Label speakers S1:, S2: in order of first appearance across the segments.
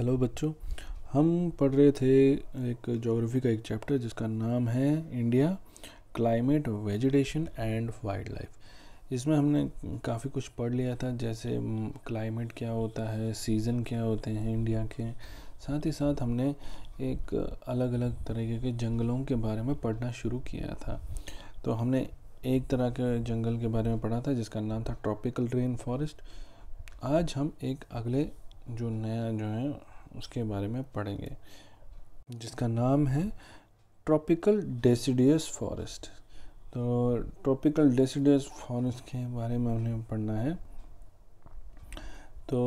S1: Hello बच्चों हम पढ़ रहे थे एक जोग्राफी का एक चैप्टर जिसका नाम है India climate vegetation and wildlife इसमें हमने काफ़ी कुछ पढ़ लिया था जैसे क्लाइमेट क्या होता है सीज़न क्या होते हैं इंडिया के साथ ही साथ हमने एक अलग अलग तरीके के जंगलों के बारे में पढ़ना शुरू किया था तो हमने एक तरह के जंगल के बारे में पढ़ा था जिसका नाम था ट्रॉपिकल रेन फॉरेस्ट आज हम एक अगले जो नया जो है उसके बारे में पढ़ेंगे जिसका नाम है ट्रॉपिकल डेसीडियस फॉरेस्ट तो ट्रॉपिकल डेसीडियस फॉरेस्ट के बारे में उन्हें पढ़ना है तो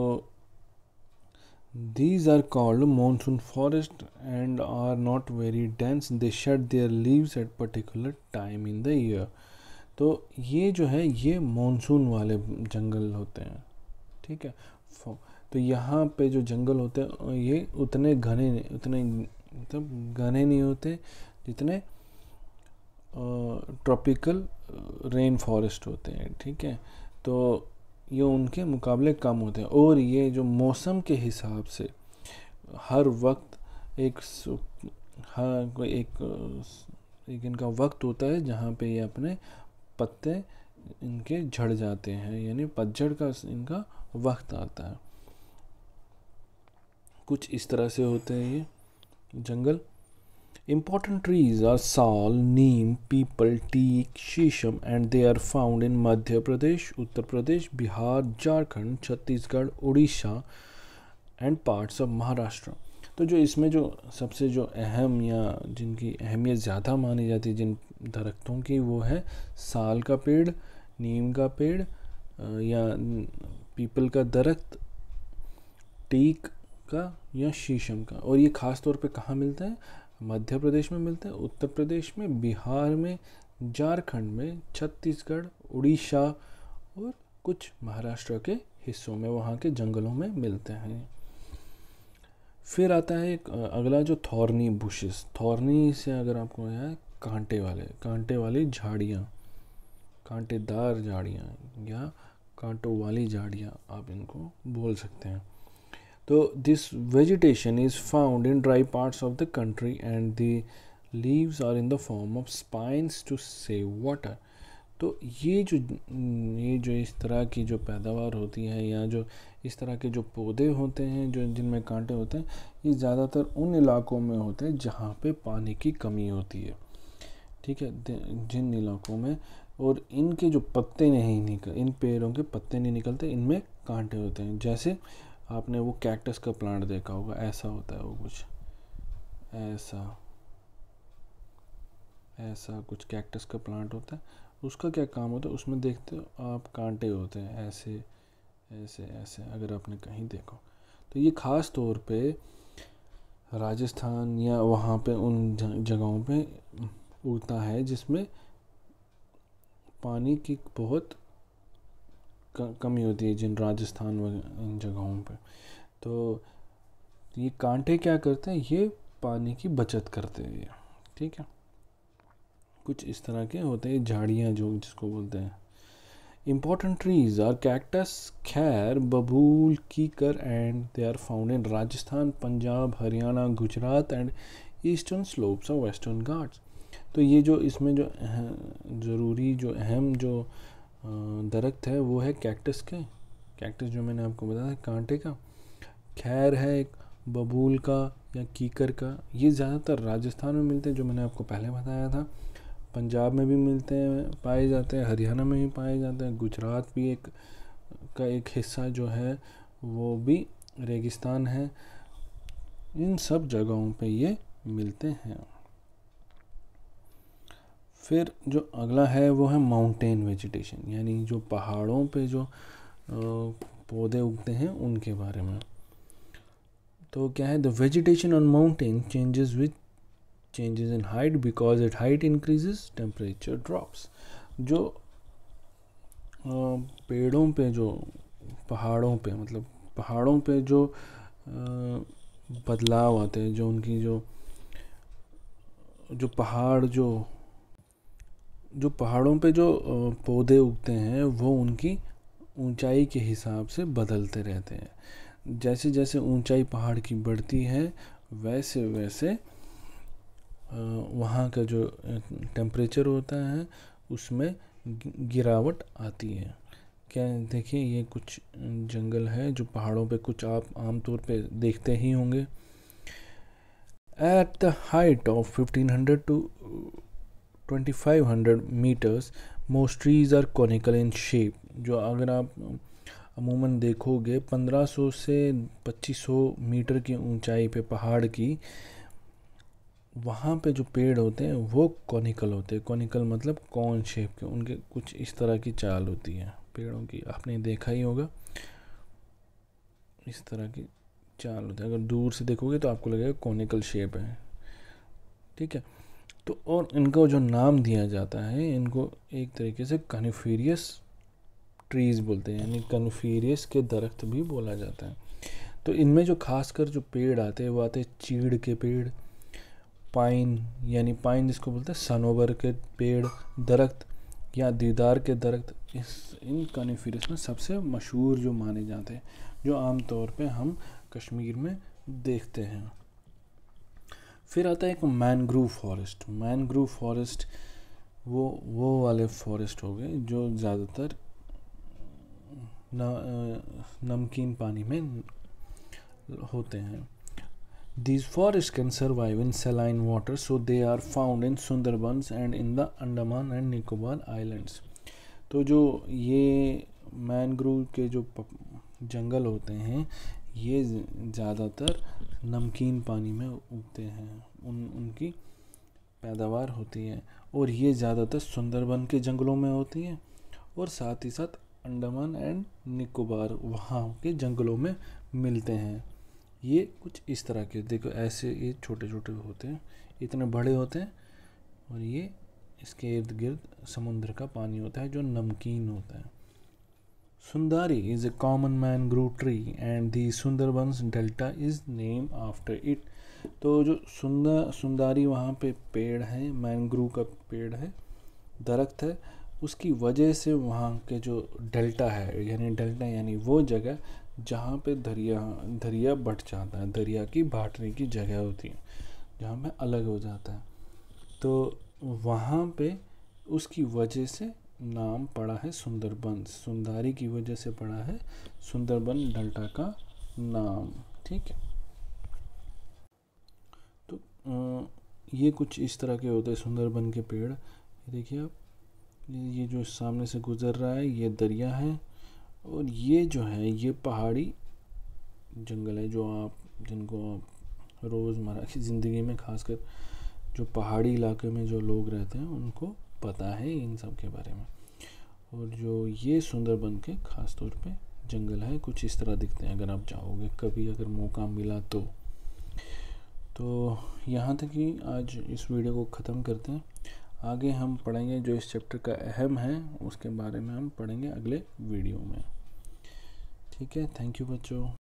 S1: these are called monsoon forest and are not very dense they shed their leaves at particular time in the year तो ये जो है ये मानसून वाले जंगल होते हैं ठीक है तो यहाँ पे जो जंगल होते हैं ये उतने घने उतने मतलब घने नहीं होते जितने ट्रॉपिकल रेन फॉरेस्ट होते हैं ठीक है तो ये उनके मुकाबले कम होते हैं और ये जो मौसम के हिसाब से हर वक्त एक हर कोई एक, एक इनका वक्त होता है जहाँ पे ये अपने पत्ते इनके झड़ जाते हैं यानी पतझड़ का इनका वक्त आता है कुछ इस तरह से होते हैं ये जंगल important trees are sal neem peepal teak shisham and they are found in Madhya Pradesh Uttar Pradesh Bihar Jharkhand Chhattisgarh Orissa and parts of Maharashtra तो जो इसमें जो सबसे जो अहम या जिनकी अहमियत ज़्यादा मानी जाती है जिन दरख्तों की वो है साल का पेड़ नीम का पेड़ या पीपल का दरख्त टीक का या शीशम का और ये ख़ास तौर पे कहाँ मिलता है मध्य प्रदेश में मिलता है उत्तर प्रदेश में बिहार में झारखंड में छत्तीसगढ़ उड़ीसा और कुछ महाराष्ट्र के हिस्सों में वहाँ के जंगलों में मिलते हैं फिर आता है एक अगला जो थॉर्नी बुशेस थॉर्नी से अगर आपको यहाँ कांटे वाले कांटे वाली झाड़ियाँ कांटेदार झाड़ियाँ या कांटों वाली झाड़ियाँ आप इनको बोल सकते हैं तो this vegetation is found in dry parts of the country and the leaves are in the form of spines to save water तो ये जो ये जो इस तरह की जो पैदावार होती है या जो इस तरह के जो पौधे होते हैं जो जिनमें कांटे होते हैं ये ज़्यादातर उन इलाकों में होते हैं जहाँ पे पानी की कमी होती है ठीक है जिन इलाकों में और इनके जो पत्ते नहीं निकल इन पेड़ों के पत्ते नहीं निकलते इनमें कांटे होते हैं जैसे आपने वो कैक्टस का प्लांट देखा होगा ऐसा होता है वो कुछ ऐसा ऐसा कुछ कैक्टस का प्लांट होता है उसका क्या काम होता है उसमें देखते हो आप कांटे होते हैं ऐसे ऐसे ऐसे अगर आपने कहीं देखो तो ये ख़ास तौर पे राजस्थान या वहाँ पे उन जगहों पे उगता है जिसमें पानी की बहुत कमी होती है जिन राजस्थान इन जगहों पर तो ये कांटे क्या करते हैं ये पानी की बचत करते हैं ठीक है कुछ इस तरह के होते हैं झाड़ियाँ जो जिसको बोलते हैं important trees are cactus khair babool kikar and they are found in Rajasthan Punjab Haryana Gujarat and eastern slopes और वेस्टर्न घाट्स तो ये जो इसमें जो ज़रूरी जो अहम जो दरख्त है वो है कैक्टस के कैक्टस जो मैंने आपको बताया कांटे का खैर है एक बबूल का या कीकर का ये ज़्यादातर राजस्थान में मिलते हैं जो मैंने आपको पहले बताया था पंजाब में भी मिलते हैं पाए जाते हैं हरियाणा में भी पाए जाते हैं गुजरात भी एक का एक हिस्सा जो है वो भी रेगिस्तान है इन सब जगहों पे ये मिलते हैं फिर जो अगला है वो है माउंटेन वेजिटेशन यानी जो पहाड़ों पे जो पौधे उगते हैं उनके बारे में तो क्या है the vegetation on mountain changes with changes in height because it height increases temperature drops जो पेड़ों पे जो पहाड़ों पे मतलब पहाड़ों पे जो बदलाव आते हैं जो उनकी जो जो पहाड़ जो जो पहाड़ों पे जो पौधे उगते हैं वो उनकी ऊंचाई के हिसाब से बदलते रहते हैं जैसे जैसे ऊंचाई पहाड़ की बढ़ती है वैसे वैसे वहाँ का जो टेम्परेचर होता है उसमें गिरावट आती है क्या देखिए ये कुछ जंगल है जो पहाड़ों पे कुछ आप आमतौर पे देखते ही होंगे at the height of 1500 to 2500 meters most trees are conical in shape जो अगर आप अमूमन देखोगे 1500 से 2500 मीटर की ऊंचाई पे पहाड़ की वहाँ पे जो पेड़ होते हैं वो कॉनिकल होते हैं कॉनिकल मतलब कौन शेप के उनके कुछ इस तरह की चाल होती है पेड़ों की आपने देखा ही होगा इस तरह की चाल होती है अगर दूर से देखोगे तो आपको लगेगा कॉनिकल शेप है ठीक है तो और इनको जो नाम दिया जाता है इनको एक तरीके से कनफीरियस ट्रीज़ बोलते हैं यानी कनफीरियस के दरख्त भी बोला जाता है तो इनमें जो खासकर जो पेड़ आते हैं वो आते हैं चीड़ के पेड़ पाइन यानी पाइन जिसको बोलते हैं सनोबर के पेड़ दरख्त या दीदार के दरख्त इस इन कनिफिरस में सबसे मशहूर जो माने जाते हैं जो आम तौर पे हम कश्मीर में देखते हैं फिर आता है एक मैनग्रूव फॉरेस्ट मैनग्रूव फॉरेस्ट वो वो वाले फॉरेस्ट हो गए जो ज़्यादातर नमकीन पानी में होते हैं these forest can survive in saline water so they are found in Sundarbans and in the Andaman and Nicobar islands तो जो ये मैनग्रूव के जो जंगल होते हैं ये ज़्यादातर नमकीन पानी में उगते हैं उन उनकी पैदावार होती है और ये ज़्यादातर सुंदरबन के जंगलों में होती है और साथ ही साथ अंडमान एंड निकोबार वहाँ के जंगलों में मिलते हैं ये कुछ इस तरह के देखो ऐसे ये छोटे छोटे होते हैं इतने बड़े होते हैं और ये इसके इर्द गिर्द समुद्र का पानी होता है जो नमकीन होता है Sundari is a common mangrove tree and the Sundarbans delta is named after it. तो जो सुंदर सुंदारी वहाँ पे पेड़ है मैनग्रू का पेड़ है दरख्त है उसकी वजह से वहाँ के जो डेल्टा है यानी डेल्टा यानी वो जगह जहाँ पे दरिया दरिया बट जाता है दरिया की बाटने की जगह होती है जहाँ पे अलग हो जाता है तो वहाँ पे उसकी वजह से नाम पड़ा है सुंदरबन सुंदारी की वजह से पड़ा है सुंदरबन डेल्टा का नाम ठीक है तो ये कुछ इस तरह के होते हैं सुंदरबन के पेड़ देखिए आप ये जो सामने से गुजर रहा है ये दरिया है और ये जो है ये पहाड़ी जंगल है जो आप जिनको आप रोज़मर्रा की ज़िंदगी में खासकर जो पहाड़ी इलाके में जो लोग रहते हैं उनको पता है इन सब के बारे में और जो ये सुंदरबन के ख़ास तौर पे जंगल है कुछ इस तरह दिखते हैं अगर आप जाओगे कभी अगर मौका मिला तो तो यहाँ तक ही आज इस वीडियो को ख़त्म करते हैं आगे हम पढ़ेंगे जो इस चैप्टर का अहम है उसके बारे में हम पढ़ेंगे अगले वीडियो में ठीक है थैंक यू बच्चों